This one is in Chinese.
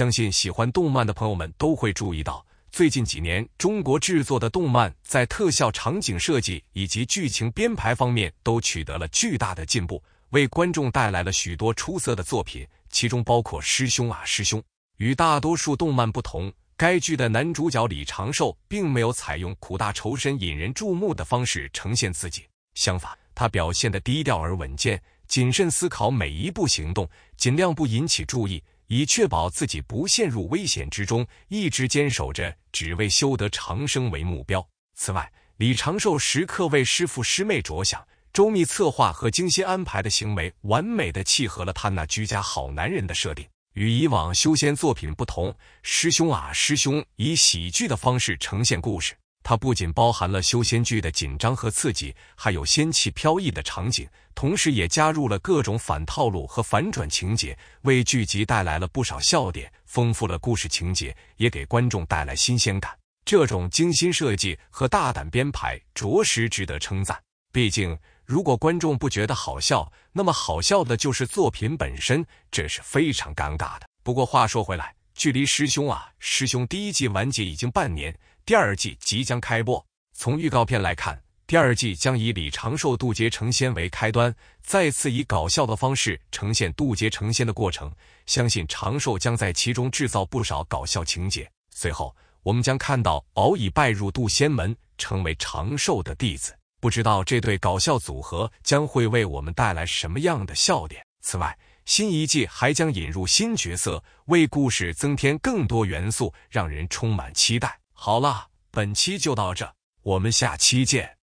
相信喜欢动漫的朋友们都会注意到，最近几年中国制作的动漫在特效、场景设计以及剧情编排方面都取得了巨大的进步，为观众带来了许多出色的作品，其中包括《师兄啊师兄》。与大多数动漫不同，该剧的男主角李长寿并没有采用苦大仇深引人注目的方式呈现自己，相反，他表现得低调而稳健，谨慎思考每一步行动，尽量不引起注意。以确保自己不陷入危险之中，一直坚守着只为修得长生为目标。此外，李长寿时刻为师父师妹着想，周密策划和精心安排的行为，完美的契合了他那居家好男人的设定。与以往修仙作品不同，师兄啊师兄，以喜剧的方式呈现故事。它不仅包含了修仙剧的紧张和刺激，还有仙气飘逸的场景，同时也加入了各种反套路和反转情节，为剧集带来了不少笑点，丰富了故事情节，也给观众带来新鲜感。这种精心设计和大胆编排，着实值得称赞。毕竟，如果观众不觉得好笑，那么好笑的就是作品本身，这是非常尴尬的。不过话说回来，距离师兄啊，师兄第一季完结已经半年，第二季即将开播。从预告片来看，第二季将以李长寿渡劫成仙为开端，再次以搞笑的方式呈现渡劫成仙的过程。相信长寿将在其中制造不少搞笑情节。随后，我们将看到敖已拜入渡仙门，成为长寿的弟子。不知道这对搞笑组合将会为我们带来什么样的笑点。此外，新一季还将引入新角色，为故事增添更多元素，让人充满期待。好了，本期就到这，我们下期见。